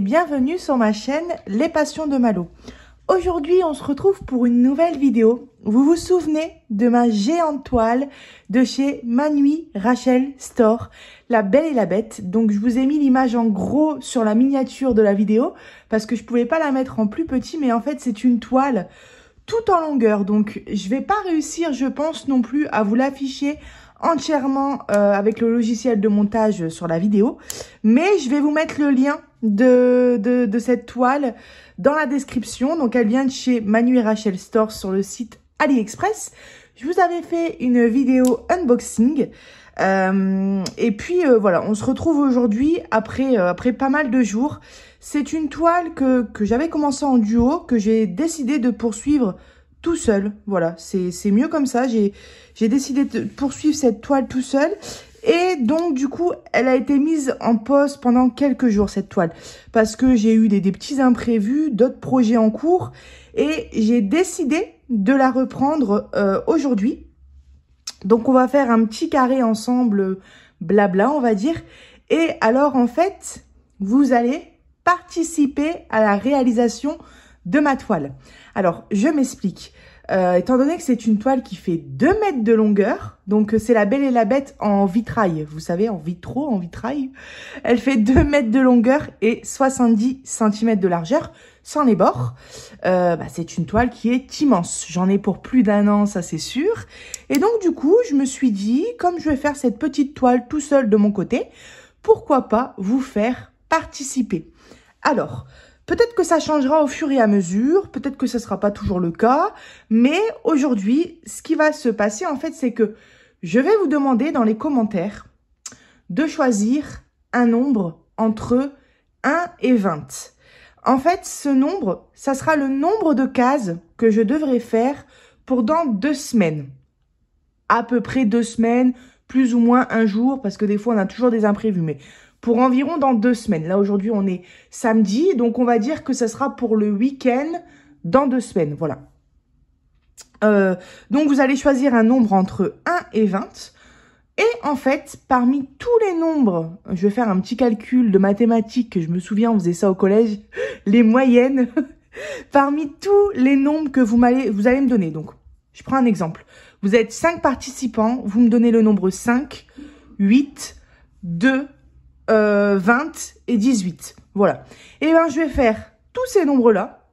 bienvenue sur ma chaîne Les Passions de Malo. Aujourd'hui, on se retrouve pour une nouvelle vidéo. Vous vous souvenez de ma géante toile de chez Manui Rachel Store, La Belle et la Bête. Donc, je vous ai mis l'image en gros sur la miniature de la vidéo parce que je pouvais pas la mettre en plus petit, mais en fait, c'est une toile tout en longueur. Donc, je vais pas réussir, je pense non plus, à vous l'afficher entièrement euh, avec le logiciel de montage sur la vidéo. Mais je vais vous mettre le lien de, de, cette toile dans la description. Donc, elle vient de chez Manu et Rachel Store sur le site AliExpress. Je vous avais fait une vidéo unboxing. Euh, et puis, euh, voilà, on se retrouve aujourd'hui après, euh, après pas mal de jours. C'est une toile que, que j'avais commencé en duo, que j'ai décidé de poursuivre tout seul. Voilà, c'est mieux comme ça. J'ai décidé de poursuivre cette toile tout seul. Et donc, du coup, elle a été mise en pause pendant quelques jours, cette toile, parce que j'ai eu des, petits imprévus, d'autres projets en cours, et j'ai décidé de la reprendre euh, aujourd'hui. Donc, on va faire un petit carré ensemble, blabla, on va dire. Et alors, en fait, vous allez participer à la réalisation de ma toile. Alors, je m'explique. Euh, étant donné que c'est une toile qui fait 2 mètres de longueur, donc euh, c'est la belle et la bête en vitrail, vous savez, en vitraux, en vitrail, elle fait 2 mètres de longueur et 70 cm de largeur, sans les bords. Euh, bah, c'est une toile qui est immense, j'en ai pour plus d'un an, ça c'est sûr. Et donc du coup, je me suis dit, comme je vais faire cette petite toile tout seul de mon côté, pourquoi pas vous faire participer alors, Peut-être que ça changera au fur et à mesure, peut-être que ce ne sera pas toujours le cas, mais aujourd'hui, ce qui va se passer en fait, c'est que je vais vous demander dans les commentaires de choisir un nombre entre 1 et 20. En fait, ce nombre, ça sera le nombre de cases que je devrais faire pour dans deux semaines. À peu près deux semaines, plus ou moins un jour, parce que des fois, on a toujours des imprévus, mais pour environ dans deux semaines. Là, aujourd'hui, on est samedi, donc on va dire que ça sera pour le week-end dans deux semaines, voilà. Euh, donc, vous allez choisir un nombre entre 1 et 20. Et en fait, parmi tous les nombres, je vais faire un petit calcul de mathématiques, je me souviens, on faisait ça au collège, les moyennes, parmi tous les nombres que vous, allez, vous allez me donner. Donc, je prends un exemple. Vous êtes cinq participants, vous me donnez le nombre 5, 8, 2, euh, 20 et 18. Voilà. Et eh bien, je vais faire tous ces nombres-là,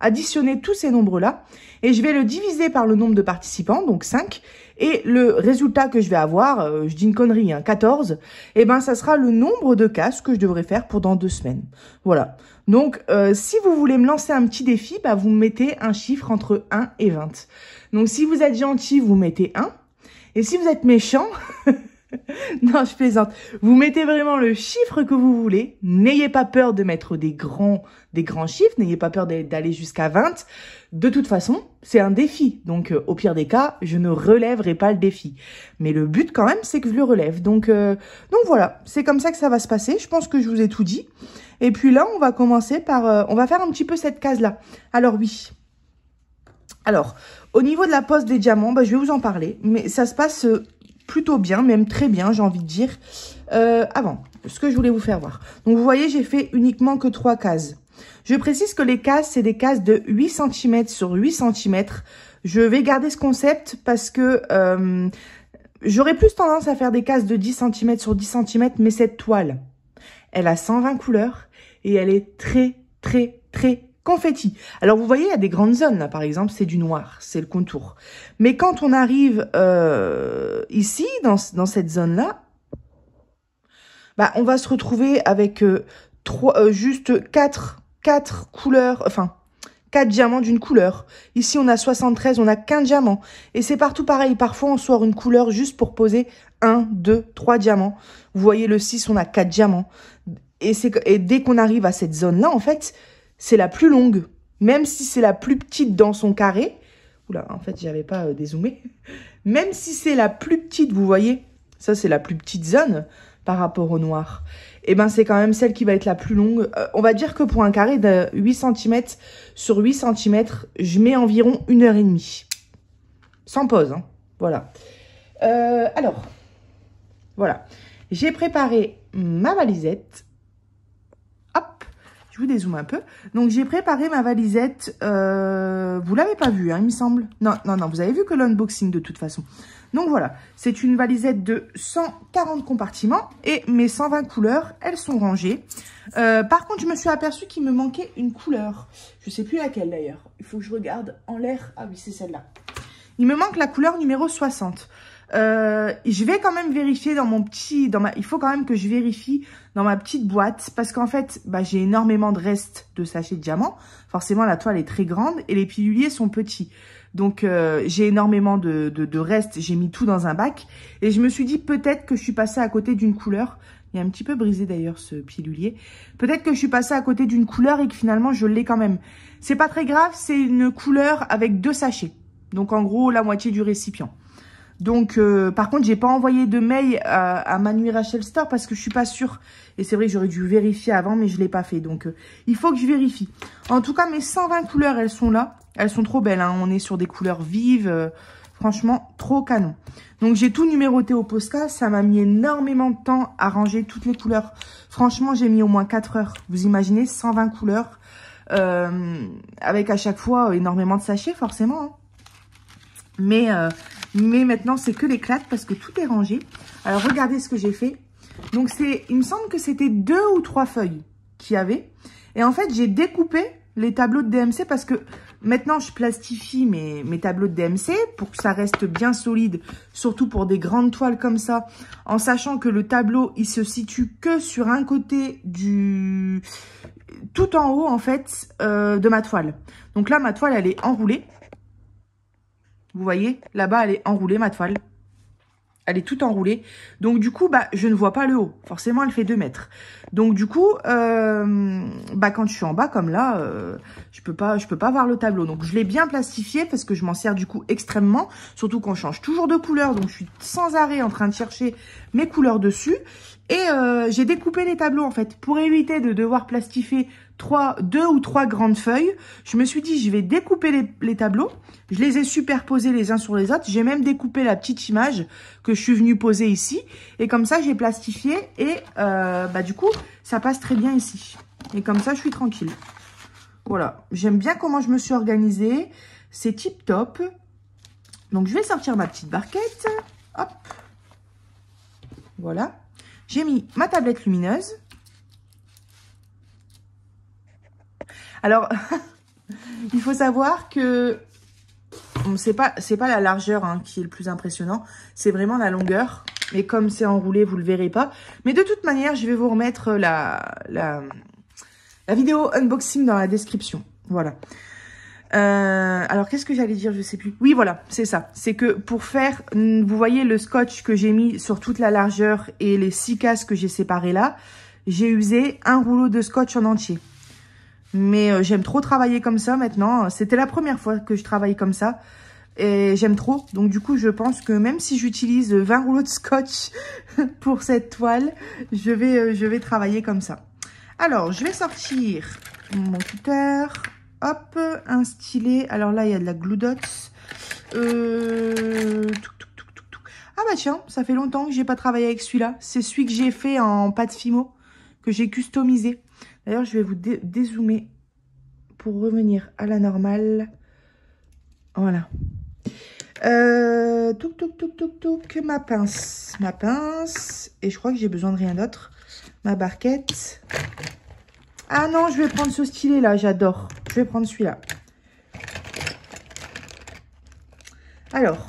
additionner tous ces nombres-là, et je vais le diviser par le nombre de participants, donc 5, et le résultat que je vais avoir, euh, je dis une connerie, hein, 14, et eh ben ça sera le nombre de cases que je devrais faire pendant deux semaines. Voilà. Donc, euh, si vous voulez me lancer un petit défi, bah, vous mettez un chiffre entre 1 et 20. Donc, si vous êtes gentil, vous mettez 1. Et si vous êtes méchant, non, je plaisante. Vous mettez vraiment le chiffre que vous voulez. N'ayez pas peur de mettre des grands, des grands chiffres. N'ayez pas peur d'aller jusqu'à 20. De toute façon, c'est un défi. Donc, euh, au pire des cas, je ne relèverai pas le défi. Mais le but, quand même, c'est que je le relève. Donc, euh, donc voilà. C'est comme ça que ça va se passer. Je pense que je vous ai tout dit. Et puis là, on va commencer par, euh, on va faire un petit peu cette case-là. Alors oui. Alors, au niveau de la pose des diamants, bah, je vais vous en parler. Mais ça se passe plutôt bien, même très bien, j'ai envie de dire. Euh, avant, ce que je voulais vous faire voir. Donc, vous voyez, j'ai fait uniquement que trois cases. Je précise que les cases, c'est des cases de 8 cm sur 8 cm. Je vais garder ce concept parce que euh, j'aurais plus tendance à faire des cases de 10 cm sur 10 cm, mais cette toile, elle a 120 couleurs et elle est très, très, très, confetti. Alors vous voyez, il y a des grandes zones là, par exemple, c'est du noir, c'est le contour. Mais quand on arrive euh, ici, dans, cette zone-là, bah, on va se retrouver avec euh, trois, euh, juste quatre, quatre couleurs, enfin, quatre diamants d'une couleur. Ici, on a 73, on a qu'un diamants. Et c'est partout pareil, parfois on sort une couleur juste pour poser un, 2, trois diamants. Vous voyez le 6, on a quatre diamants. et dès qu'on arrive à cette zone-là, en fait, c'est la plus longue. Même si c'est la plus petite dans son carré. Oula, en fait, j'avais pas euh, dézoomé. Même si c'est la plus petite, vous voyez, ça c'est la plus petite zone par rapport au noir. Et eh ben c'est quand même celle qui va être la plus longue. Euh, on va dire que pour un carré de 8 cm sur 8 cm, je mets environ une heure et demie. Sans pause, hein. Voilà. Euh, alors, voilà. J'ai préparé ma valisette vous dézoome un peu. Donc, j'ai préparé ma valisette. Euh, vous l'avez pas vue, hein, il me semble. Non, non, non, vous avez vu que l'unboxing de toute façon. Donc, voilà. C'est une valisette de 140 compartiments et mes 120 couleurs, elles sont rangées. Euh, par contre, je me suis aperçue qu'il me manquait une couleur. Je sais plus laquelle, d'ailleurs. Il faut que je regarde en l'air. Ah oui, c'est celle-là. Il me manque la couleur numéro 60. Euh, je vais quand même vérifier dans mon petit... Dans ma, il faut quand même que je vérifie dans ma petite boîte parce qu'en fait, bah, j'ai énormément de restes de sachets de diamants. Forcément, la toile est très grande et les piluliers sont petits. Donc, euh, j'ai énormément de, de, de restes. J'ai mis tout dans un bac et je me suis dit peut-être que je suis passée à côté d'une couleur. Il est un petit peu brisé d'ailleurs ce pilulier. Peut-être que je suis passée à côté d'une couleur et que finalement, je l'ai quand même. C'est pas très grave, c'est une couleur avec deux sachets. Donc, en gros, la moitié du récipient. Donc, euh, par contre, j'ai pas envoyé de mail à, Manu Rachel Store parce que je suis pas sûre. Et c'est vrai que j'aurais dû vérifier avant, mais je l'ai pas fait. Donc, euh, il faut que je vérifie. En tout cas, mes 120 couleurs, elles sont là. Elles sont trop belles. Hein. On est sur des couleurs vives. Euh, franchement, trop canon. Donc, j'ai tout numéroté au Posca. Ça m'a mis énormément de temps à ranger toutes les couleurs. Franchement, j'ai mis au moins 4 heures. Vous imaginez, 120 couleurs. avec à chaque fois énormément de sachets, forcément. Hein. Mais mais maintenant, c'est que l'éclate parce que tout est rangé. Alors, regardez ce que j'ai fait. Donc, c'est, il me semble que c'était deux ou trois feuilles qu'il y avait. Et en fait, j'ai découpé les tableaux de DMC parce que maintenant, je plastifie mes, mes tableaux de DMC pour que ça reste bien solide, surtout pour des grandes toiles comme ça, en sachant que le tableau, il se situe que sur un côté du... tout en haut, en fait, euh, de ma toile. Donc là, ma toile, elle est enroulée. Vous voyez, là-bas, elle est enroulée, ma toile. Elle est toute enroulée. Donc, du coup, bah, je ne vois pas le haut. Forcément, elle fait 2 mètres. Donc, du coup, euh, bah, quand je suis en bas, comme là, euh, je peux pas, je peux pas voir le tableau. Donc, je l'ai bien plastifié parce que je m'en sers, du coup, extrêmement. Surtout qu'on change toujours de couleur. Donc, je suis sans arrêt en train de chercher mes couleurs dessus. Et euh, j'ai découpé les tableaux en fait pour éviter de devoir plastifier deux ou trois grandes feuilles. Je me suis dit je vais découper les, tableaux. Je les ai superposés les uns sur les autres. J'ai même découpé la petite image que je suis venue poser ici. Et comme ça j'ai plastifié et euh, bah du coup ça passe très bien ici. Et comme ça je suis tranquille. Voilà, j'aime bien comment je me suis organisée. C'est tip top. Donc je vais sortir ma petite barquette. Hop. Voilà. J'ai mis ma tablette lumineuse. Alors, il faut savoir que c'est pas c'est pas la largeur hein, qui est le plus impressionnant, c'est vraiment la longueur. et comme c'est enroulé, vous le verrez pas. Mais de toute manière, je vais vous remettre la, la, la vidéo unboxing dans la description. Voilà. Euh, alors, qu'est-ce que j'allais dire Je sais plus. Oui, voilà, c'est ça. C'est que pour faire, mm, vous voyez le scotch que j'ai mis sur toute la largeur et les six cases que j'ai séparées là, j'ai usé un rouleau de scotch en entier. Mais euh, j'aime trop travailler comme ça maintenant. C'était la première fois que je travaille comme ça. Et j'aime trop. Donc du coup, je pense que même si j'utilise 20 rouleaux de scotch pour cette toile, je vais, euh, je vais travailler comme ça. Alors, je vais sortir mon cutter. Hop, un stylet. Alors là, il y a de la glue dots. Euh, ah bah tiens, ça fait longtemps que j'ai pas travaillé avec celui-là. C'est celui que j'ai fait en pâte fimo, que j'ai customisé. D'ailleurs, je vais vous dézoomer pour revenir à la normale. Voilà. Euh, toc, toc, toc, toc, ma pince, ma pince, et je crois que j'ai besoin de rien d'autre. Ma barquette, ah non, je vais prendre ce stylet là, j'adore. Je vais prendre celui-là. Alors,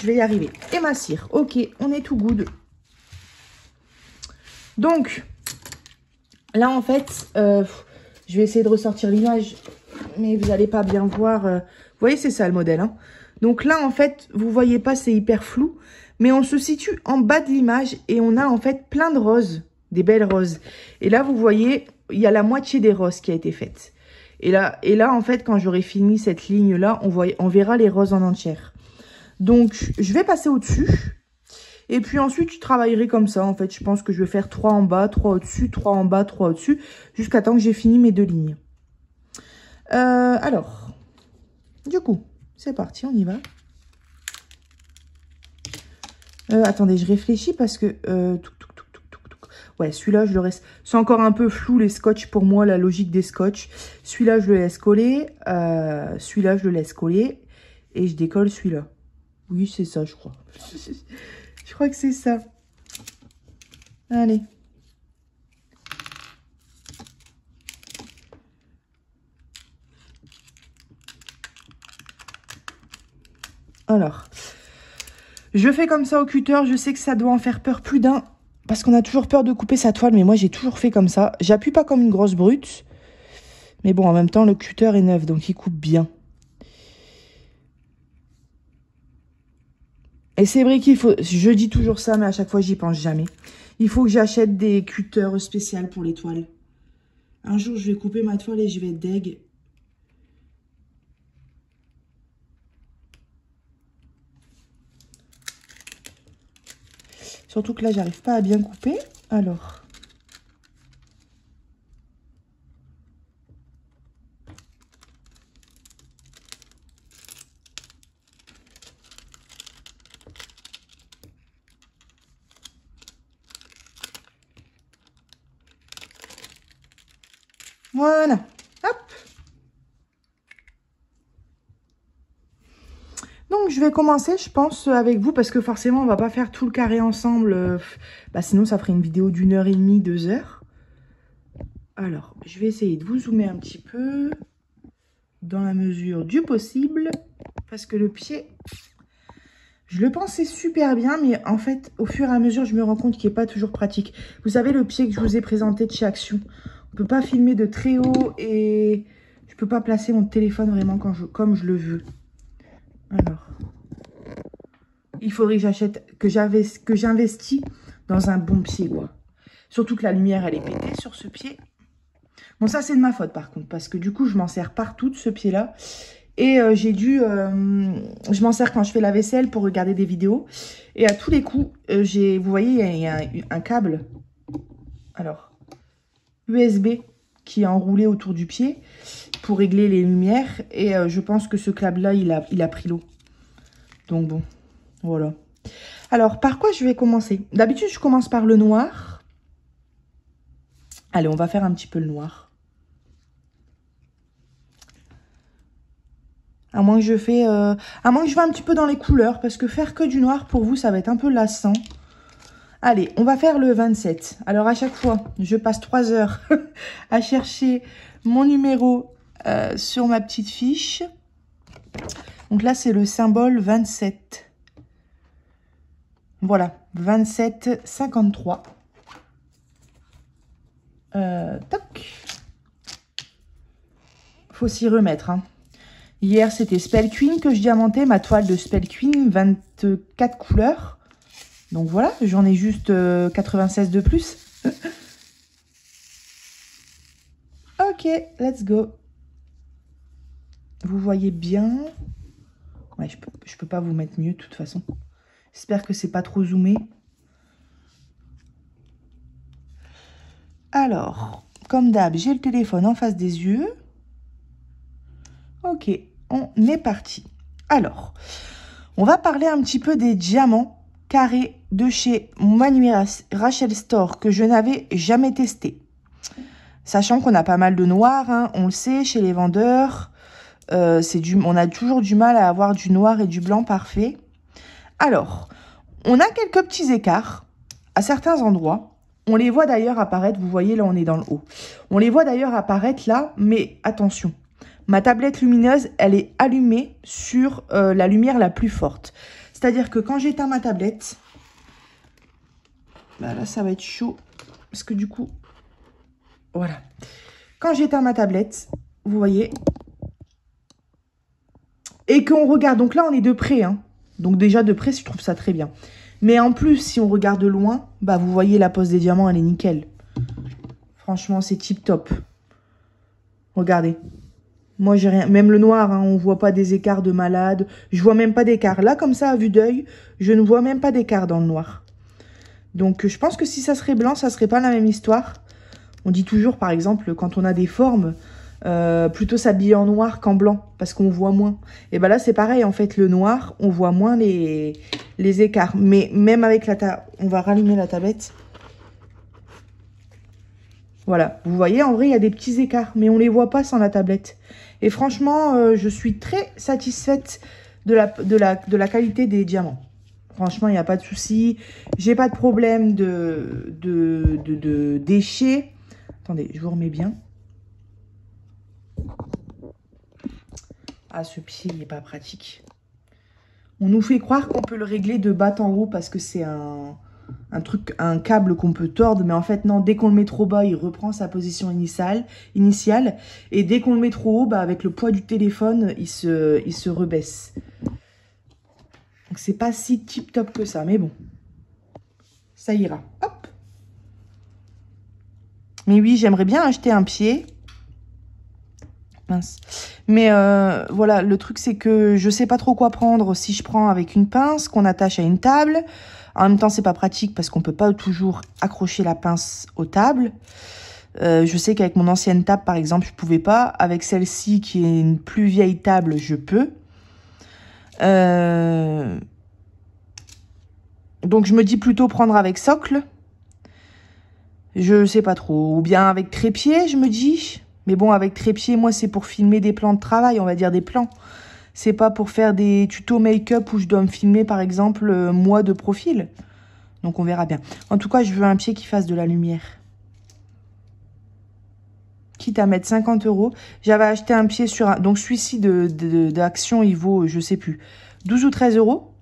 je vais y arriver. Et ma cire. Ok, on est tout good. Donc, là en fait, euh, je vais essayer de ressortir l'image, mais vous n'allez pas bien voir. Euh, vous voyez, c'est ça le modèle. Hein. Donc là en fait, vous voyez pas, c'est hyper flou. Mais on se situe en bas de l'image et on a en fait plein de roses, des belles roses. Et là, vous voyez, il y a la moitié des roses qui a été faite. Et là, et là en fait, quand j'aurai fini cette ligne-là, on, on verra les roses en entière. Donc, je vais passer au-dessus. Et puis ensuite, je travaillerai comme ça. En fait, je pense que je vais faire trois en bas, trois au-dessus, trois en bas, trois au-dessus, jusqu'à temps que j'ai fini mes deux lignes. Euh, alors, du coup, c'est parti, on y va. Euh, attendez, je réfléchis parce que euh, Ouais, celui-là, je le reste... C'est encore un peu flou, les scotch, pour moi, la logique des scotch. Celui-là, je le laisse coller. Euh, celui-là, je le laisse coller. Et je décolle celui-là. Oui, c'est ça, je crois. je crois que c'est ça. Allez. Alors, je fais comme ça au cutter. Je sais que ça doit en faire peur plus d'un. Parce qu'on a toujours peur de couper sa toile, mais moi j'ai toujours fait comme ça. J'appuie pas comme une grosse brute. Mais bon, en même temps, le cutter est neuf, donc il coupe bien. Et c'est vrai qu'il faut... Je dis toujours ça, mais à chaque fois, j'y pense jamais. Il faut que j'achète des cutters spéciaux pour les toiles. Un jour, je vais couper ma toile et je vais être deg. Surtout que là, j'arrive pas à bien couper. Alors, Voilà. je vais commencer, je pense, avec vous, parce que forcément, on va pas faire tout le carré ensemble. Euh, bah, sinon, ça ferait une vidéo d'une heure et demie, deux heures. Alors, je vais essayer de vous zoomer un petit peu, dans la mesure du possible, parce que le pied, je le pensais super bien, mais en fait, au fur et à mesure, je me rends compte qu'il n'est pas toujours pratique. Vous savez, le pied que je vous ai présenté de chez Action, on ne peut pas filmer de très haut et je peux pas placer mon téléphone vraiment quand je, comme je le veux. Alors, il faudrait que j'achète, que j'investis dans un bon pied, quoi. Surtout que la lumière, elle est pétée sur ce pied. Bon, ça, c'est de ma faute, par contre, parce que du coup, je m'en sers partout de ce pied-là. Et euh, j'ai dû... Euh, je m'en sers quand je fais la vaisselle pour regarder des vidéos. Et à tous les coups, euh, j'ai... Vous voyez, il y a, un, câble. Alors, USB qui est enroulé autour du pied pour régler les lumières. Et je pense que ce câble-là, il a, il a pris l'eau. Donc bon, voilà. Alors, par quoi je vais commencer D'habitude, je commence par le noir. Allez, on va faire un petit peu le noir. À moins que je fais, euh, à moins que je vais un petit peu dans les couleurs, parce que faire que du noir pour vous, ça va être un peu lassant. Allez, on va faire le 27. Alors à chaque fois, je passe 3 heures à chercher mon numéro euh, sur ma petite fiche. Donc là, c'est le symbole 27. Voilà, 27,53. Euh, toc. Faut s'y remettre. Hein. Hier, c'était Spell Queen que je diamantais, ma toile de Spell Queen, 24 couleurs. Donc voilà, j'en ai juste 96 euh, de plus. ok, let's go. Vous voyez bien Ouais, je peux, peux pas vous mettre mieux de toute façon. J'espère que c'est pas trop zoomé. Alors, comme d'hab, j'ai le téléphone en face des yeux. Ok, on est parti. Alors, on va parler un petit peu des diamants carrés de chez Manuel Rachel Store que je n'avais jamais testé. Sachant qu'on a pas mal de noir, hein, on le sait, chez les vendeurs, euh, du, on a toujours du mal à avoir du noir et du blanc parfait. Alors, on a quelques petits écarts à certains endroits. On les voit d'ailleurs apparaître, vous voyez là on est dans le haut. On les voit d'ailleurs apparaître là, mais attention, ma tablette lumineuse, elle est allumée sur euh, la lumière la plus forte. C'est-à-dire que quand j'éteins ma tablette, bah là ça va être chaud, parce que du coup, voilà. Quand j'éteins ma tablette, vous voyez, et qu'on regarde, donc là on est de près, hein, donc déjà, de près, je trouve ça très bien. Mais en plus, si on regarde loin, bah vous voyez la pose des diamants, elle est nickel. Franchement, c'est tip top. Regardez. Moi, j'ai rien. Même le noir, on hein, on voit pas des écarts de malade. Je vois même pas d'écart. Là, comme ça, à vue d'œil, je ne vois même pas d'écart dans le noir. Donc, je pense que si ça serait blanc, ça serait pas la même histoire. On dit toujours, par exemple, quand on a des formes, euh, plutôt s'habiller en noir qu'en blanc parce qu'on voit moins. Et ben là c'est pareil en fait le noir on voit moins les, les écarts. Mais même avec la tablette, on va rallumer la tablette. Voilà, vous voyez en vrai il y a des petits écarts mais on les voit pas sans la tablette. Et franchement euh, je suis très satisfaite de la, de de la qualité des diamants. Franchement, il n'y a pas de souci. J'ai pas de problème de, de, de déchets. Attendez, je vous remets bien. Ah, ce pied, il n'est pas pratique. On nous fait croire qu'on peut le régler de bas en haut parce que c'est un, truc, un câble qu'on peut tordre. Mais en fait, non, dès qu'on le met trop bas, il reprend sa position initiale. initiale et dès qu'on le met trop haut, bah, avec le poids du téléphone, il se, il se rebaisse. Donc, c'est pas si tip-top que ça, mais bon. Ça ira. Hop mais oui, j'aimerais bien acheter un pied mais euh, voilà, le truc c'est que je sais pas trop quoi prendre si je prends avec une pince qu'on attache à une table. En même temps, c'est pas pratique parce qu'on peut pas toujours accrocher la pince aux tables. Euh, je sais qu'avec mon ancienne table, par exemple, je pouvais pas. Avec celle-ci, qui est une plus vieille table, je peux. Euh, donc, je me dis plutôt prendre avec socle. Je sais pas trop. Ou bien avec trépied, je me dis. Mais bon, avec trépied, moi, c'est pour filmer des plans de travail, on va dire des plans. C'est pas pour faire des tutos make-up où je dois me filmer, par exemple, euh, moi de profil. Donc, on verra bien. En tout cas, je veux un pied qui fasse de la lumière. Quitte à mettre 50 euros. J'avais acheté un pied sur un... Donc, celui-ci d'Action, de, il vaut, euh, je sais plus, 12 ou 13 euros.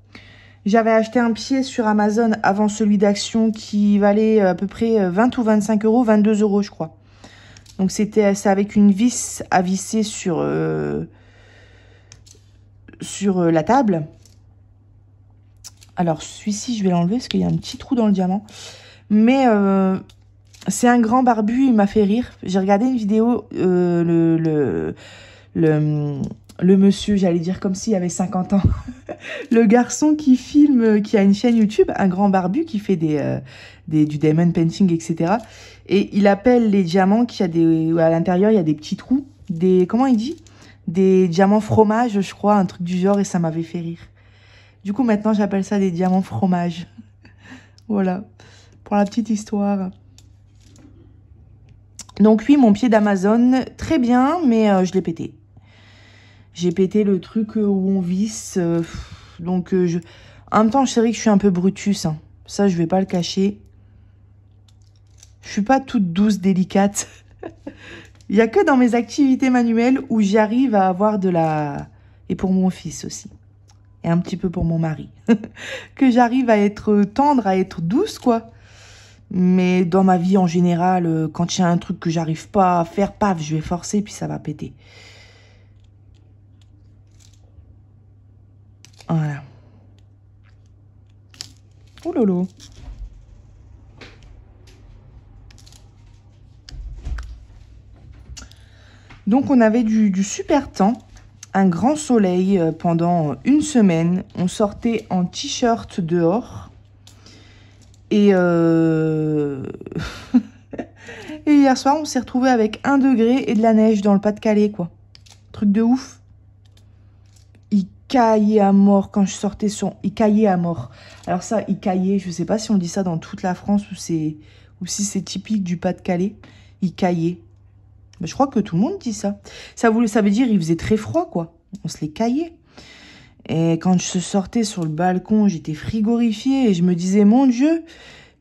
J'avais acheté un pied sur Amazon avant celui d'Action qui valait euh, à peu près 20 ou 25 euros, 22 euros, je crois. Donc c'était avec une vis à visser sur, euh, sur euh, la table. Alors celui-ci, je vais l'enlever parce qu'il y a un petit trou dans le diamant. Mais euh, c'est un grand barbu, il m'a fait rire. J'ai regardé une vidéo, le, le, monsieur, j'allais dire comme s'il avait 50 ans. le garçon qui filme, qui a une chaîne YouTube, un grand barbu qui fait des, du diamond painting, etc et il appelle les diamants qui a des à l'intérieur, il y a des petits trous, des comment il dit Des diamants fromage, je crois, un truc du genre et ça m'avait fait rire. Du coup, maintenant, j'appelle ça des diamants fromage. voilà. Pour la petite histoire. Donc oui, mon pied d'Amazon, très bien, mais euh, je l'ai pété. J'ai pété le truc euh, où on visse. Euh, donc, je... en même temps, je que je suis un peu brutus. Hein. Ça, je vais pas le cacher. Je suis pas toute douce, délicate. Il n'y a que dans mes activités manuelles où j'arrive à avoir de la... Et pour mon fils aussi. Et un petit peu pour mon mari. que j'arrive à être tendre, à être douce, quoi. Mais dans ma vie en général, euh, quand il y a un truc que j'arrive pas à faire, paf, je vais forcer, puis ça va péter. Voilà. Oh lolo. Donc on avait du, super temps, un grand soleil euh, pendant une semaine. On sortait en t-shirt dehors. Et, euh, et hier soir, on s'est retrouvé avec un degré et de la neige dans le Pas-de-Calais, quoi. Truc de ouf. Il caillait à mort quand je sortais son... Il caillait à mort. Alors ça, il caillait, je sais pas si on dit ça dans toute la France ou, ou si c'est typique du Pas-de-Calais. Il caillait. Je crois que tout le monde dit ça. Ça, ça veut dire qu'il faisait très froid, quoi. On se les caillait. Et quand je sortais sur le balcon, j'étais frigorifiée et je me disais, mon Dieu,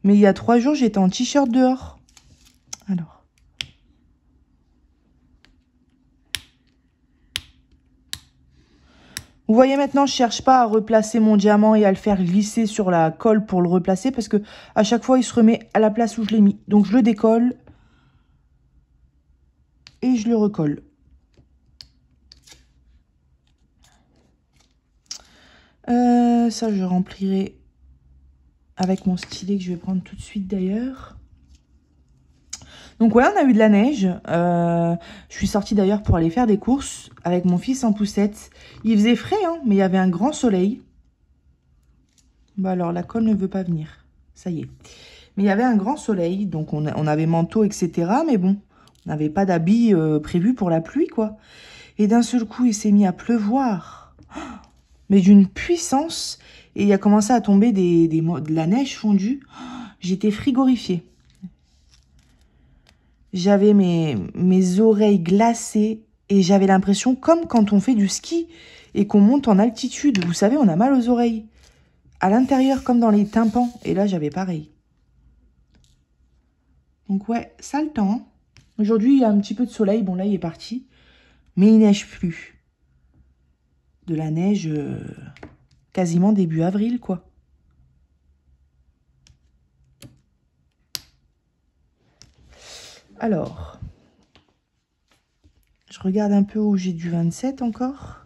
mais il y a trois jours, j'étais en t-shirt dehors. Alors. Vous voyez maintenant, je cherche pas à replacer mon diamant et à le faire glisser sur la colle pour le replacer parce que à chaque fois, il se remet à la place où je l'ai mis. Donc, je le décolle, et je le recolle. Euh, ça, je remplirai avec mon stylet que je vais prendre tout de suite d'ailleurs. Donc voilà, on a eu de la neige. Euh, je suis sortie d'ailleurs pour aller faire des courses avec mon fils en poussette. Il faisait frais, hein, mais il y avait un grand soleil. Bah alors, la colle ne veut pas venir. Ça y est. Mais il y avait un grand soleil, donc on avait manteau, etc. Mais bon, n'avait pas d'habits euh, prévu pour la pluie, quoi. Et d'un seul coup, il s'est mis à pleuvoir. Mais d'une puissance. Et il a commencé à tomber des, des, de la neige fondue. J'étais frigorifiée. J'avais mes, mes oreilles glacées et j'avais l'impression comme quand on fait du ski et qu'on monte en altitude. Vous savez, on a mal aux oreilles. À l'intérieur, comme dans les tympans. Et là, j'avais pareil. Donc ouais, ça le temps. Hein. Aujourd'hui, il y a un petit peu de soleil. Bon, là, il est parti. Mais il neige plus. De la neige euh, quasiment début avril, quoi. Alors, je regarde un peu où j'ai du 27 encore.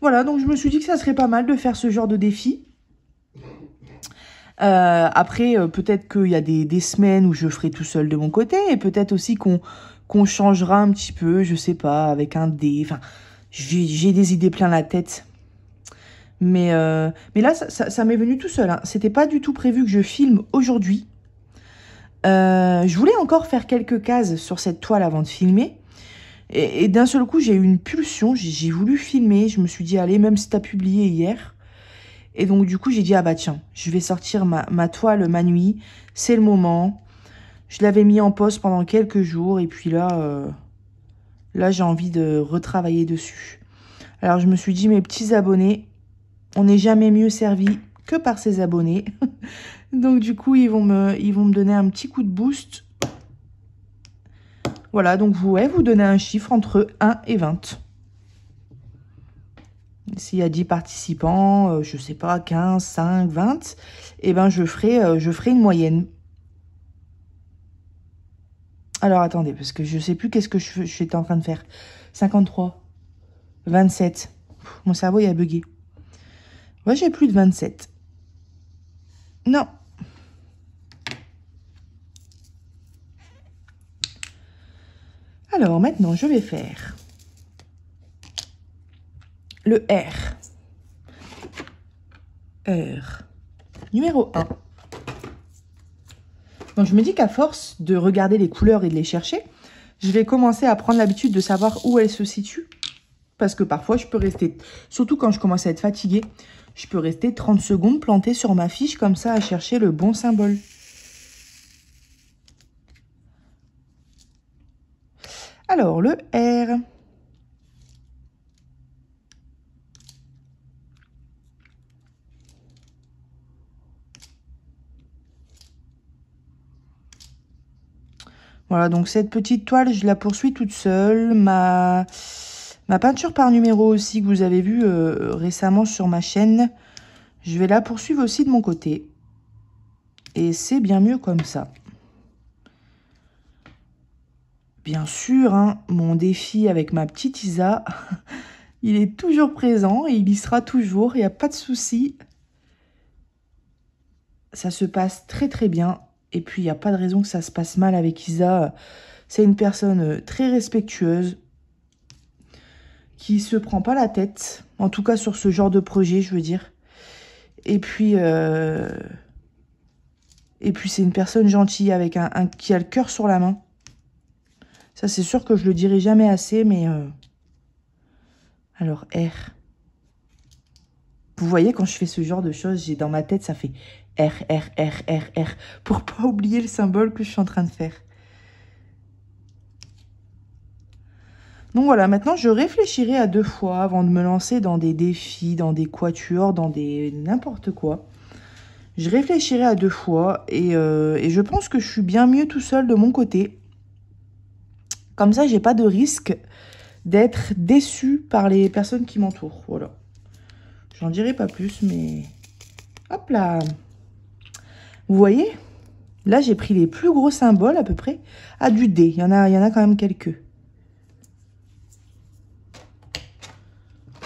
Voilà, donc je me suis dit que ça serait pas mal de faire ce genre de défi. Euh, après, euh, peut-être qu'il y a des, semaines où je ferai tout seul de mon côté, et peut-être aussi qu'on qu'on changera un petit peu, je sais pas, avec un dé. Enfin, j'ai des idées plein la tête. Mais, euh, mais là, ça, m'est venu tout seul. Hein. C'était pas du tout prévu que je filme aujourd'hui. je voulais encore faire quelques cases sur cette toile avant de filmer. Et, et d'un seul coup, j'ai eu une pulsion. J'ai voulu filmer. Je me suis dit, allez, même si t'as publié hier, et donc, du coup, j'ai dit, ah bah tiens, je vais sortir ma, toile ma nuit. C'est le moment. Je l'avais mis en poste pendant quelques jours. Et puis là, euh, là j'ai envie de retravailler dessus. Alors, je me suis dit, mes petits abonnés, on n'est jamais mieux servi que par ses abonnés. donc, du coup, ils vont, me, ils vont me donner un petit coup de boost. Voilà, donc vous, ouais, vous donnez un chiffre entre 1 et 20 s'il y a 10 participants, euh, je sais pas, 15, 5, 20, eh ben je ferai, euh, je ferai une moyenne. Alors attendez, parce que je sais plus qu'est-ce que je, suis en train de faire. 53, 27. mon cerveau, il a bugué. Moi, j'ai plus de 27. Non. Alors maintenant, je vais faire le R. R. Numéro 1. Donc je me dis qu'à force de regarder les couleurs et de les chercher, je vais commencer à prendre l'habitude de savoir où elles se situent. Parce que parfois, je peux rester, surtout quand je commence à être fatiguée, je peux rester 30 secondes plantée sur ma fiche comme ça à chercher le bon symbole. Alors, le R. Voilà, donc cette petite toile, je la poursuis toute seule. Ma, ma peinture par numéro aussi que vous avez vu euh, récemment sur ma chaîne, je vais la poursuivre aussi de mon côté. Et c'est bien mieux comme ça. Bien sûr, hein, mon défi avec ma petite Isa, il est toujours présent et il y sera toujours, il n'y a pas de souci. Ça se passe très très bien et puis, il n'y a pas de raison que ça se passe mal avec Isa. C'est une personne euh, très respectueuse, qui se prend pas la tête, en tout cas sur ce genre de projet, je veux dire. Et puis, euh, et puis c'est une personne gentille avec un, qui a le cœur sur la main. Ça, c'est sûr que je le dirai jamais assez, mais euh, alors R. Vous voyez, quand je fais ce genre de choses, j'ai dans ma tête, ça fait R, R, R, R, R, pour pas oublier le symbole que je suis en train de faire. Donc voilà, maintenant je réfléchirai à deux fois avant de me lancer dans des défis, dans des quatuors, dans des n'importe quoi. Je réfléchirai à deux fois et, euh, et, je pense que je suis bien mieux tout seul de mon côté. Comme ça, j'ai pas de risque d'être déçu par les personnes qui m'entourent. Voilà. J'en dirai pas plus, mais hop là vous voyez Là, j'ai pris les plus gros symboles à peu près à ah, du dé. Il y en a, il y en a quand même quelques.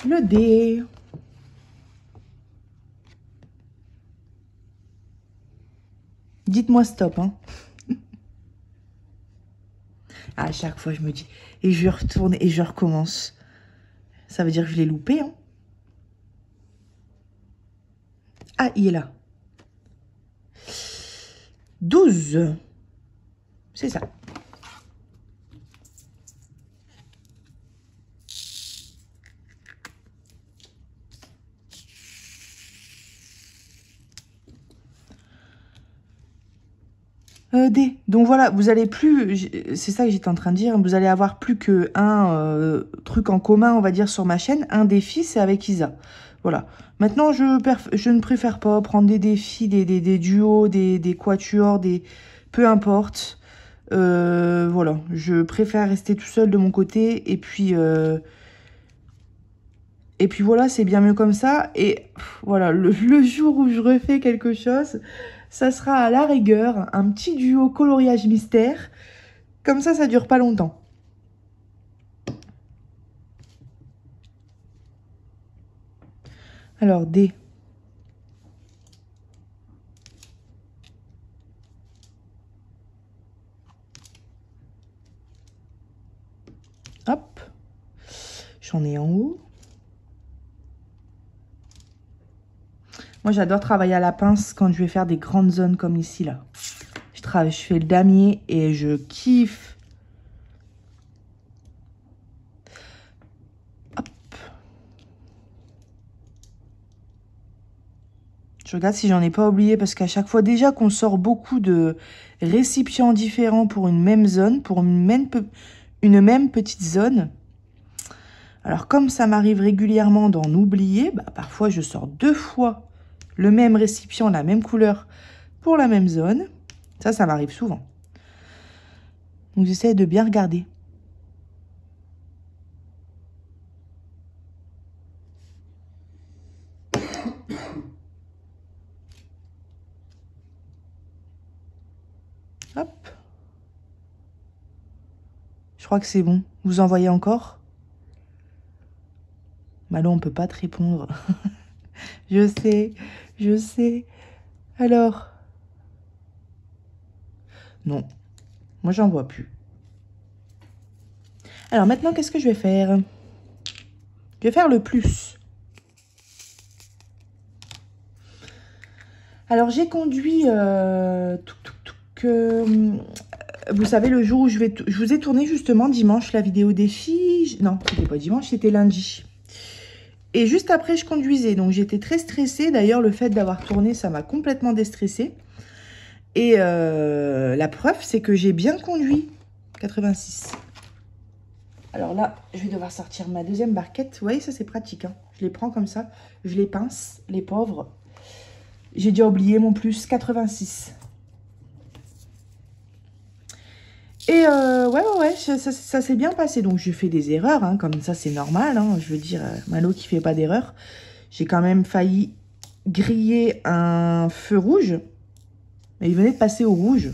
Le dé. Dites-moi stop. Hein. à chaque fois, je me dis, et je retourne et je recommence. Ça veut dire que je l'ai loupé. Hein. Ah, il est là. 12. C'est ça. Euh, D. Donc voilà, vous allez plus, c'est ça que j'étais en train de dire, vous allez avoir plus qu'un euh, truc en commun, on va dire, sur ma chaîne. Un défi, c'est avec Isa. Voilà. Maintenant, je, je ne préfère pas prendre des défis, des, duos, des, quatuors, des... Peu importe. Euh, voilà. Je préfère rester tout seul de mon côté. Et puis... Euh, et puis voilà, c'est bien mieux comme ça. Et voilà, le, le, jour où je refais quelque chose, ça sera à la rigueur un petit duo coloriage mystère. Comme ça, ça dure pas longtemps. Alors, D. Hop. J'en ai en haut. Moi, j'adore travailler à la pince quand je vais faire des grandes zones comme ici, là. Je, travaille, je fais le damier et je kiffe Je regarde si j'en ai pas oublié parce qu'à chaque fois, déjà qu'on sort beaucoup de récipients différents pour une même zone, pour une même, une même petite zone. Alors comme ça m'arrive régulièrement d'en oublier, bah, parfois je sors deux fois le même récipient, la même couleur pour la même zone. Ça, ça m'arrive souvent. Donc j'essaie de bien regarder. crois que c'est bon. Vous en voyez encore Malo, on peut pas te répondre. je sais, je sais. Alors Non, moi j'en vois plus. Alors maintenant, qu'est-ce que je vais faire Je vais faire le plus. Alors j'ai conduit euh, tout, que, vous savez, le jour où je vais... vous ai tourné justement dimanche la vidéo des filles. Non, c'était pas dimanche, c'était lundi. Et juste après, je conduisais. Donc, j'étais très stressée. D'ailleurs, le fait d'avoir tourné, ça m'a complètement déstressée. Et euh, la preuve, c'est que j'ai bien conduit. 86. Alors là, je vais devoir sortir ma deuxième barquette. Vous voyez, ça, c'est pratique. Hein. Je les prends comme ça. Je les pince, les pauvres. J'ai déjà oublié mon plus 86. Et euh, ouais, ouais, ouais, ça, s'est bien passé. Donc, je fais des erreurs, hein. comme ça, c'est normal. Hein. je veux dire, euh, Malo qui fait pas d'erreur. J'ai quand même failli griller un feu rouge. Mais il venait de passer au rouge.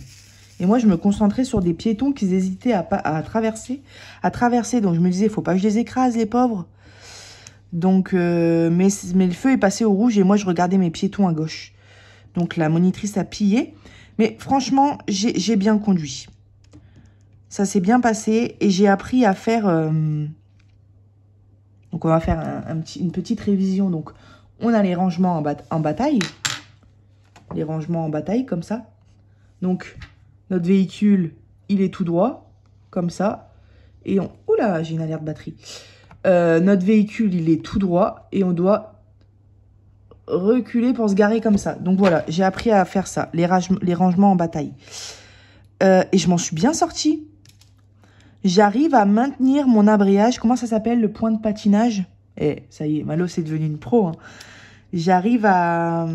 Et moi, je me concentrais sur des piétons qui hésitaient à, traverser. À traverser. Donc, je me disais, faut pas que je les écrase, les pauvres. Donc, euh, mais, mais le feu est passé au rouge et moi, je regardais mes piétons à gauche. Donc, la monitrice a pillé. Mais franchement, j'ai bien conduit. Ça s'est bien passé et j'ai appris à faire... Euh, donc on va faire une petite révision. Donc on a les rangements en, bataille. Les rangements en bataille comme ça. Donc notre véhicule, il est tout droit, comme ça. Et on... Oula, j'ai une alerte batterie. Euh, notre véhicule, il est tout droit et on doit reculer pour se garer comme ça. Donc voilà, j'ai appris à faire ça, les, rangements en bataille. Euh, et je m'en suis bien sortie j'arrive à maintenir mon abrayage. Comment ça s'appelle le point de patinage Eh, ça y est, Malo, c'est devenu une pro. Hein. J'arrive à,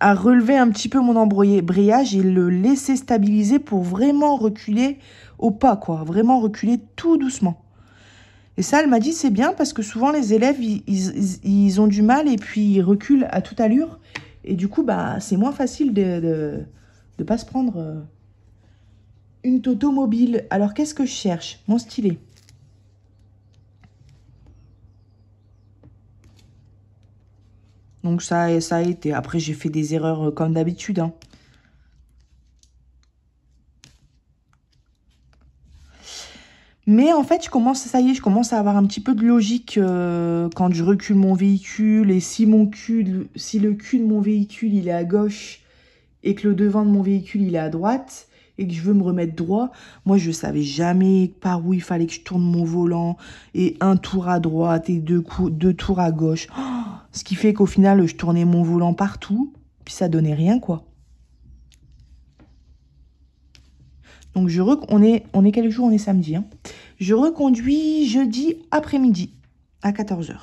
relever un petit peu mon embrayage et le laisser stabiliser pour vraiment reculer au pas, quoi. Vraiment reculer tout doucement. Et ça, elle m'a dit, c'est bien parce que souvent les élèves, ils, ont du mal et puis ils reculent à toute allure. Et du coup, bah, c'est moins facile de ne pas se prendre euh, une automobile Alors, qu'est-ce que je cherche Mon stylet. Donc, ça, ça a été. Après, j'ai fait des erreurs euh, comme d'habitude. Hein. Mais en fait, je commence, ça y est, je commence à avoir un petit peu de logique euh, quand je recule mon véhicule. Et si, mon cul, si le cul de mon véhicule, il est à gauche et que le devant de mon véhicule, il est à droite, et que je veux me remettre droit, moi je savais jamais par où il fallait que je tourne mon volant et un tour à droite et deux, coups, deux tours à gauche. Oh ce qui fait qu'au final je tournais mon volant partout, puis ça donnait rien quoi. Donc je on est on est quel jour On est samedi. Hein. Je reconduis jeudi après-midi à 14h.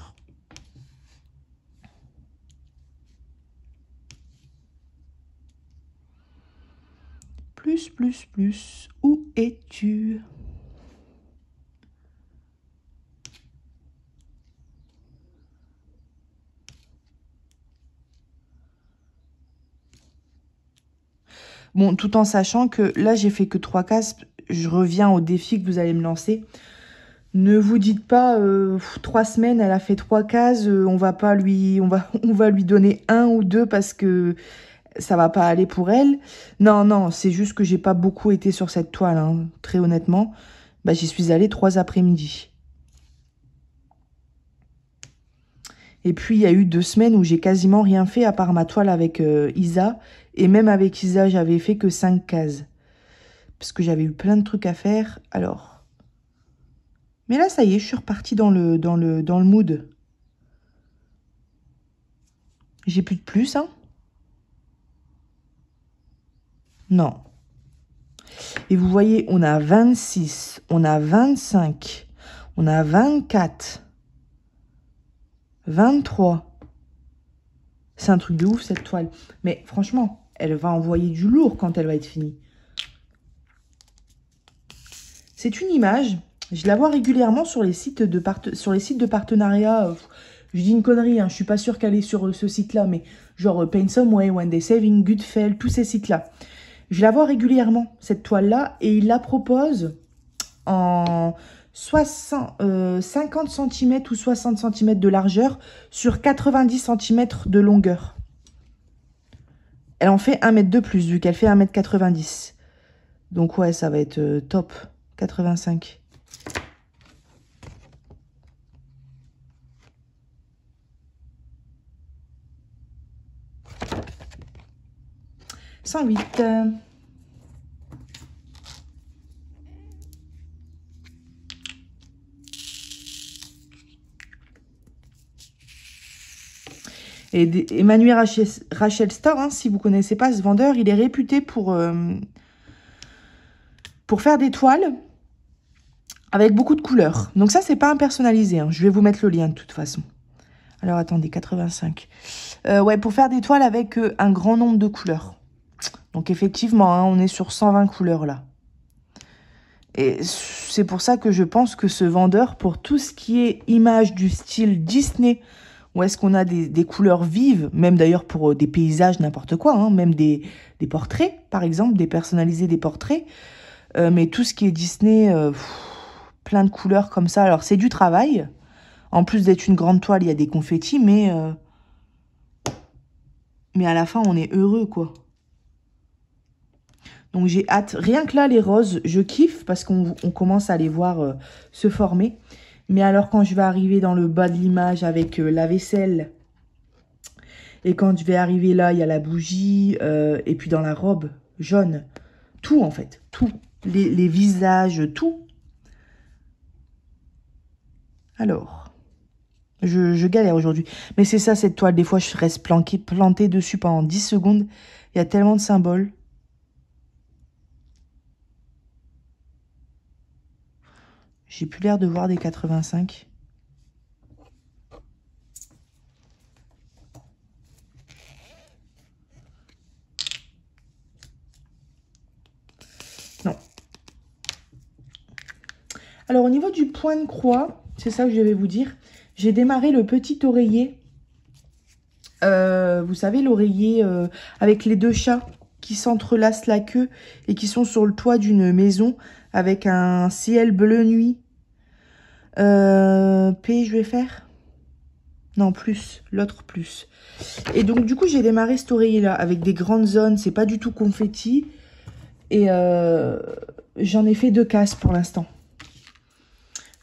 plus, plus, plus, où es-tu Bon, tout en sachant que là, j'ai fait que trois cases. Je reviens au défi que vous allez me lancer. Ne vous dites pas euh, trois semaines, elle a fait trois cases, euh, on va pas lui, on va, on va lui donner un ou deux parce que ça va pas aller pour elle. Non, non, c'est juste que j'ai pas beaucoup été sur cette toile, hein, très honnêtement. Bah, j'y suis allée trois après-midi. Et puis, il y a eu deux semaines où j'ai quasiment rien fait à part ma toile avec euh, Isa. Et même avec Isa, j'avais fait que cinq cases. Parce que j'avais eu plein de trucs à faire. Alors. Mais là, ça y est, je suis repartie dans le, dans le, dans le mood. J'ai plus de plus, hein. Non. Et vous voyez, on a 26, on a 25, on a 24, 23. C'est un truc de ouf, cette toile. Mais franchement, elle va envoyer du lourd quand elle va être finie. C'est une image, je la vois régulièrement sur les sites de, sur les sites de partenariat. Euh, je dis une connerie, hein, je suis pas sûre qu'elle est sur euh, ce site-là, mais genre euh, way One Day Saving, Goodfell, tous ces sites-là. Je la vois régulièrement, cette toile-là, et il la propose en 60, 50 cm ou 60 cm de largeur sur 90 cm de longueur. Elle en fait 1 mètre de plus, vu qu'elle fait 1 mètre 90. Donc ouais, ça va être euh, top. 85. 108. Et Emmanuel Rachel, Store, hein, si vous ne connaissez pas ce vendeur, il est réputé pour, euh, pour faire des toiles avec beaucoup de couleurs. Donc ça, c'est pas impersonnalisé. Hein. Je vais vous mettre le lien de toute façon. Alors attendez, 85. Euh, ouais, pour faire des toiles avec euh, un grand nombre de couleurs. Donc effectivement, hein, on est sur 120 couleurs là. Et c'est pour ça que je pense que ce vendeur, pour tout ce qui est image du style Disney, où est-ce qu'on a des, couleurs vives, même d'ailleurs pour euh, des paysages, n'importe quoi, hein, même des, portraits, par exemple, des personnalisés des portraits. Euh, mais tout ce qui est Disney, euh, plein de couleurs comme ça. Alors c'est du travail. En plus d'être une grande toile, il y a des confettis, mais... mais à la fin, on est heureux, quoi. Donc j'ai hâte. Rien que là, les roses, je kiffe parce qu'on commence à les voir euh, se former. Mais alors quand je vais arriver dans le bas de l'image avec euh, la vaisselle, et quand je vais arriver là, il y a la bougie, euh, et puis dans la robe jaune, tout en fait, tout. Les, visages, tout. Alors, je, galère aujourd'hui. Mais c'est ça cette toile, des fois je reste planqué, plantée dessus pendant 10 secondes. Il y a tellement de symboles. J'ai plus l'air de voir des 85. Non. Alors, au niveau du point de croix, c'est ça que je vais vous dire. J'ai démarré le petit oreiller. Euh, vous savez, l'oreiller euh, avec les deux chats qui s'entrelacent la queue et qui sont sur le toit d'une maison avec un ciel bleu nuit. Euh, P, je vais faire Non, plus. L'autre plus. Et donc, du coup, j'ai démarré cet oreiller-là avec des grandes zones. C'est pas du tout confetti. Et euh, j'en ai fait deux casses pour l'instant.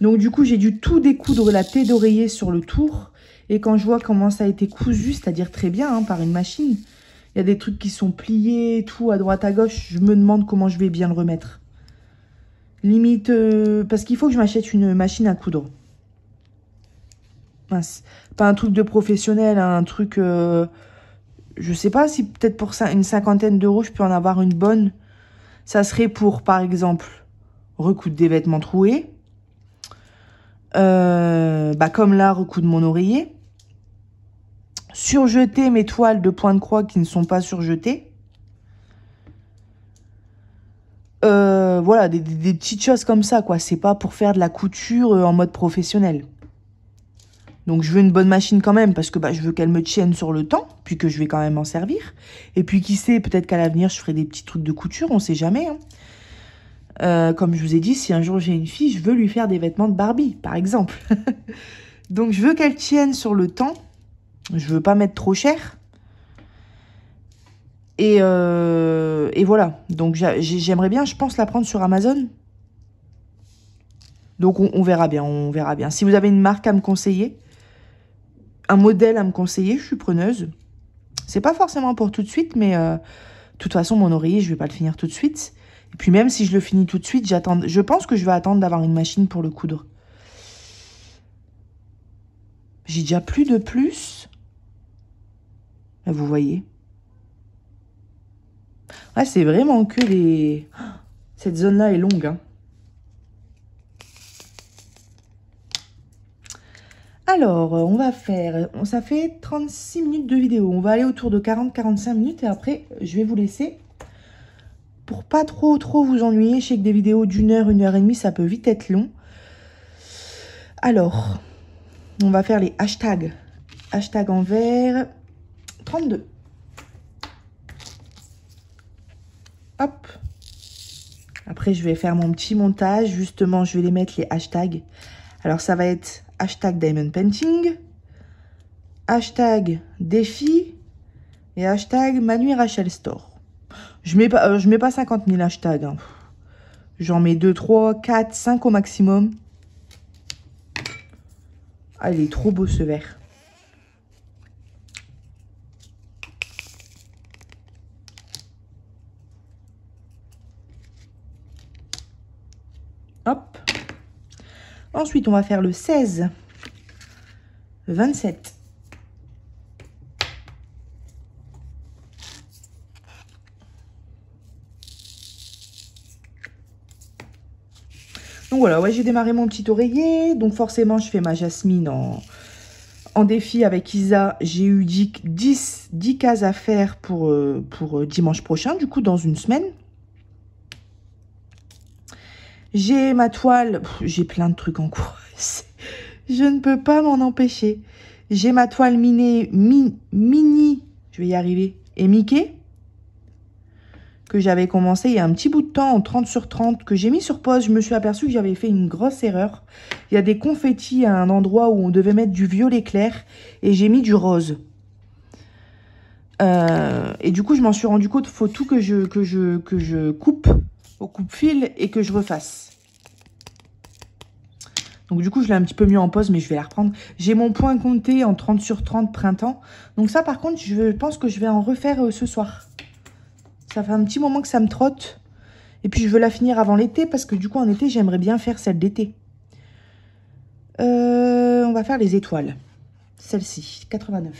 Donc, du coup, j'ai dû tout découdre la tête d'oreiller sur le tour. Et quand je vois comment ça a été cousu, c'est-à-dire très bien hein, par une machine, il y a des trucs qui sont pliés, tout à droite, à gauche, je me demande comment je vais bien le remettre. Limite, euh, parce qu'il faut que je m'achète une machine à coudre. Pas un truc de professionnel, hein, un truc... je euh, je sais pas si peut-être pour une cinquantaine d'euros, je peux en avoir une bonne. Ça serait pour, par exemple, recoudre des vêtements troués. Euh, bah, comme là, recoudre mon oreiller. Surjeter mes toiles de point de croix qui ne sont pas surjetées. Euh, voilà, des, petites choses comme ça, quoi. C'est pas pour faire de la couture euh, en mode professionnel. Donc je veux une bonne machine quand même parce que bah, je veux qu'elle me tienne sur le temps, puis que je vais quand même m'en servir. Et puis qui sait, peut-être qu'à l'avenir je ferai des petits trucs de couture, on sait jamais. Hein. Euh, comme je vous ai dit, si un jour j'ai une fille, je veux lui faire des vêtements de Barbie, par exemple. Donc je veux qu'elle tienne sur le temps. Je veux pas mettre trop cher. Euh, et, voilà. Donc j'aimerais bien, je pense, la prendre sur Amazon. Donc on, verra bien, on verra bien. Si vous avez une marque à me conseiller, un modèle à me conseiller, je suis preneuse. C'est pas forcément pour tout de suite, mais euh, de toute façon, mon oreiller, je vais pas le finir tout de suite. Et puis même si je le finis tout de suite, j'attends. Je pense que je vais attendre d'avoir une machine pour le coudre. J'ai déjà plus de plus. vous voyez. Ouais, c'est vraiment que les... Cette zone-là est longue. Hein. Alors, euh, on va faire... Euh, ça fait 36 minutes de vidéo. On va aller autour de 40-45 minutes et après, je vais vous laisser. Pour pas trop trop vous ennuyer, je sais que des vidéos d'une heure, une heure et demie, ça peut vite être long. Alors, on va faire les hashtags. Hashtag en vert 32. Hop. Après, je vais faire mon petit montage. Justement, je vais les mettre les hashtags. Alors, ça va être hashtag diamond painting, hashtag défi et hashtag Manu Rachel Store. Je mets euh, mets pas 50 000 hashtags. Hein. J'en mets 2, 3, 4, 5 au maximum. Ah, il est trop beau ce verre. Ensuite, on va faire le 16, 27. Donc voilà, ouais, j'ai démarré mon petit oreiller. Donc forcément, je fais ma jasmine en, en défi avec Isa. J'ai eu 10, 10, cases à faire pour, euh, pour euh, dimanche prochain, du coup, dans une semaine. J'ai ma toile, j'ai plein de trucs en cours. Je ne peux pas m'en empêcher. J'ai ma toile minée, mini, je vais y arriver, et Mickey, que j'avais commencé il y a un petit bout de temps en 30 sur 30, que j'ai mis sur pause. Je me suis aperçue que j'avais fait une grosse erreur. Il y a des confettis à un endroit où on devait mettre du violet clair et j'ai mis du rose. Euh, et du coup, je m'en suis rendu compte, faut tout que je, que je, que je coupe au coupe-fil et que je refasse. Donc du coup, je l'ai un petit peu mis en pause, mais je vais la reprendre. J'ai mon point compté en 30 sur 30 printemps. Donc ça, par contre, je pense que je vais en refaire euh, ce soir. Ça fait un petit moment que ça me trotte. Et puis, je veux la finir avant l'été, parce que du coup, en été, j'aimerais bien faire celle d'été. Euh, on va faire les étoiles. Celle-ci, 89.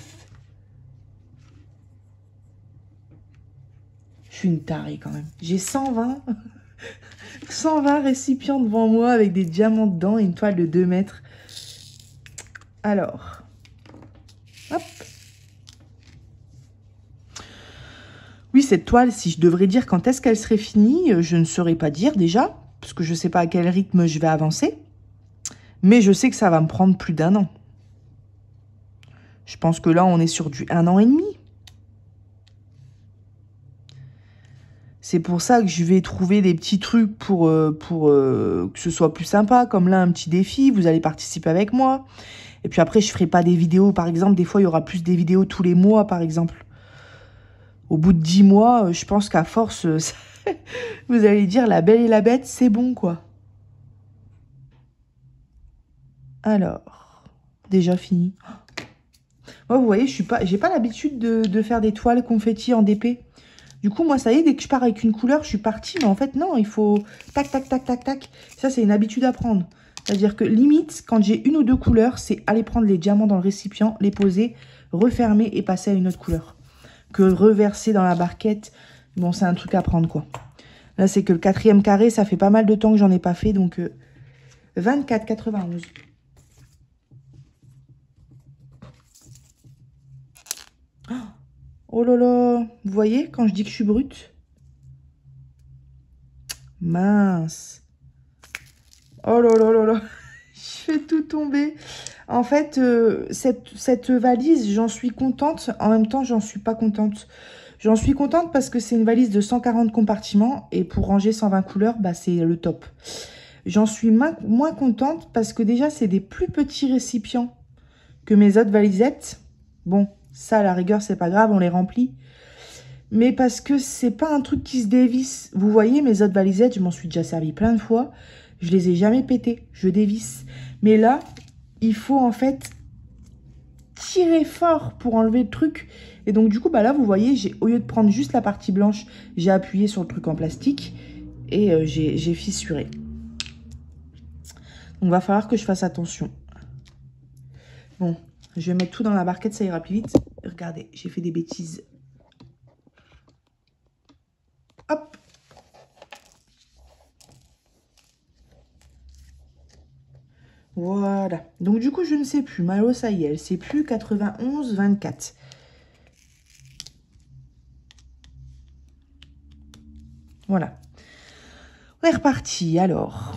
Je suis une tarée quand même. J'ai 120, 120 récipients devant moi avec des diamants dedans et une toile de 2 mètres. Alors, hop. Oui, cette toile, si je devrais dire quand est-ce qu'elle serait finie, euh, je ne saurais pas dire déjà, parce que je ne sais pas à quel rythme je vais avancer. Mais je sais que ça va me prendre plus d'un an. Je pense que là, on est sur du un an et demi. C'est pour ça que je vais trouver des petits trucs pour, euh, pour euh, que ce soit plus sympa, comme là un petit défi, vous allez participer avec moi. Et puis après, je ne ferai pas des vidéos, par exemple, des fois, il y aura plus des vidéos tous les mois, par exemple. Au bout de dix mois, euh, je pense qu'à force, vous allez dire la belle et la bête, c'est bon, quoi. Alors, déjà fini. Moi, vous voyez, je suis pas, j'ai pas l'habitude de, de faire des toiles confettis en DP. Du coup, moi, ça y est, dès que je pars avec une couleur, je suis partie. Mais en fait, non, il faut tac, tac, tac, tac, tac. Ça, c'est une habitude à prendre. C'est-à-dire que limite, quand j'ai une ou deux couleurs, c'est aller prendre les diamants dans le récipient, les poser, refermer et passer à une autre couleur. Que reverser dans la barquette, bon, c'est un truc à prendre, quoi. Là, c'est que le quatrième carré, ça fait pas mal de temps que j'en ai pas fait, donc 24,91. Euh, Oh là là, vous voyez quand je dis que je suis brute Mince. Oh là là là là, je fais tout tomber. En fait, euh, cette, valise, j'en suis contente. En même temps, j'en suis pas contente. J'en suis contente parce que c'est une valise de 140 compartiments et pour ranger 120 couleurs, bah, c'est le top. J'en suis moins contente parce que déjà, c'est des plus petits récipients que mes autres valisettes. Bon, ça, à la rigueur, c'est pas grave, on les remplit. Mais parce que c'est pas un truc qui se dévisse. Vous voyez, mes autres balisettes, je m'en suis déjà servi plein de fois. Je les ai jamais pétées, je dévisse. Mais là, il faut en fait tirer fort pour enlever le truc. Et donc du coup, bah là, vous voyez, au lieu de prendre juste la partie blanche, j'ai appuyé sur le truc en plastique et euh, j'ai fissuré. Donc va falloir que je fasse attention. Bon, je vais mettre tout dans la barquette, ça ira plus vite. Regardez, j'ai fait des bêtises. Hop Voilà. Donc du coup, je ne sais plus. Malo, ça y est, elle sait plus. 91, 24. Voilà. On est reparti. Alors,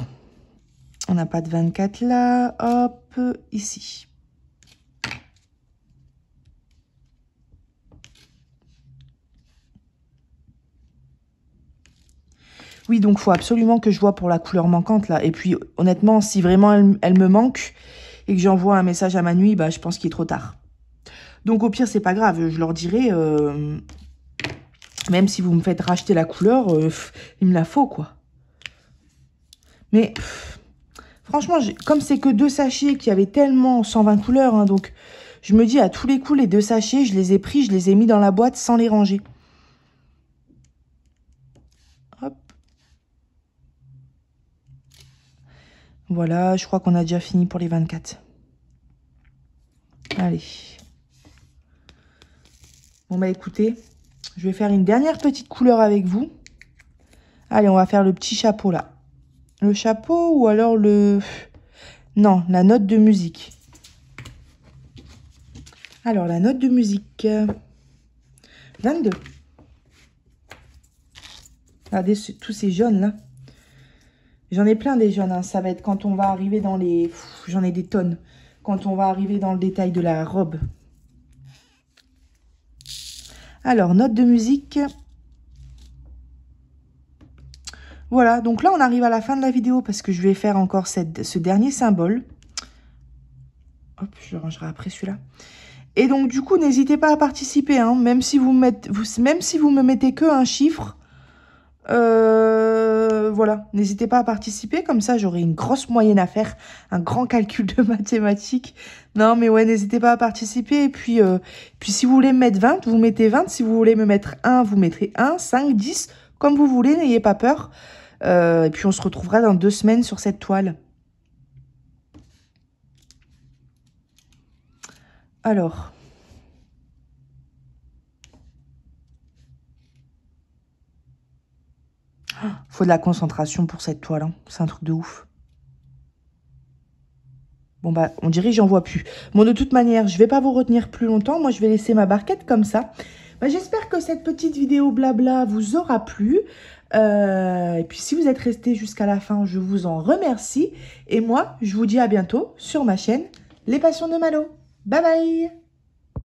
on n'a pas de 24 là. Hop, ici. Oui, donc faut absolument que je vois pour la couleur manquante là. Et puis honnêtement, si vraiment elle, me manque et que j'envoie un message à ma nuit, bah je pense qu'il est trop tard. Donc au pire, c'est pas grave, je leur dirai, euh, même si vous me faites racheter la couleur, euh, il me la faut quoi. Mais franchement, comme c'est que deux sachets qui avaient tellement 120 couleurs, hein, donc je me dis à tous les coups, les deux sachets, je les ai pris, je les ai mis dans la boîte sans les ranger. Voilà, je crois qu'on a déjà fini pour les 24. Allez. Bon, bah écoutez, je vais faire une dernière petite couleur avec vous. Allez, on va faire le petit chapeau là. Le chapeau ou alors le... Non, la note de musique. Alors, la note de musique. 22. Euh, Regardez ah, tous ces jaunes là. J'en ai plein des jeunes, hein. ça va être quand on va arriver dans les... J'en ai des tonnes. Quand on va arriver dans le détail de la robe. Alors, note de musique. Voilà, donc là on arrive à la fin de la vidéo parce que je vais faire encore cette, ce dernier symbole. Hop, je rangerai après celui-là. Et donc du coup, n'hésitez pas à participer, hein. même, si vous mettez, même si vous me mettez que un chiffre. Euh, voilà, n'hésitez pas à participer, comme ça j'aurai une grosse moyenne à faire, un grand calcul de mathématiques. Non, mais ouais, n'hésitez pas à participer. Et puis, euh, puis si vous voulez me mettre 20, vous mettez 20. Si vous voulez me mettre 1, vous mettrez 1, 5, 10, comme vous voulez, n'ayez pas peur. Euh, et puis on se retrouvera dans deux semaines sur cette toile. Alors... Faut de la concentration pour cette toile. Hein. C'est un truc de ouf. Bon bah, on dirait j'en vois plus. Bon, de toute manière, je vais pas vous retenir plus longtemps. Moi, je vais laisser ma barquette comme ça. Bah, j'espère que cette petite vidéo blabla vous aura plu. Euh, et puis, si vous êtes resté jusqu'à la fin, je vous en remercie. Et moi, je vous dis à bientôt sur ma chaîne Les Passions de Malo. Bye bye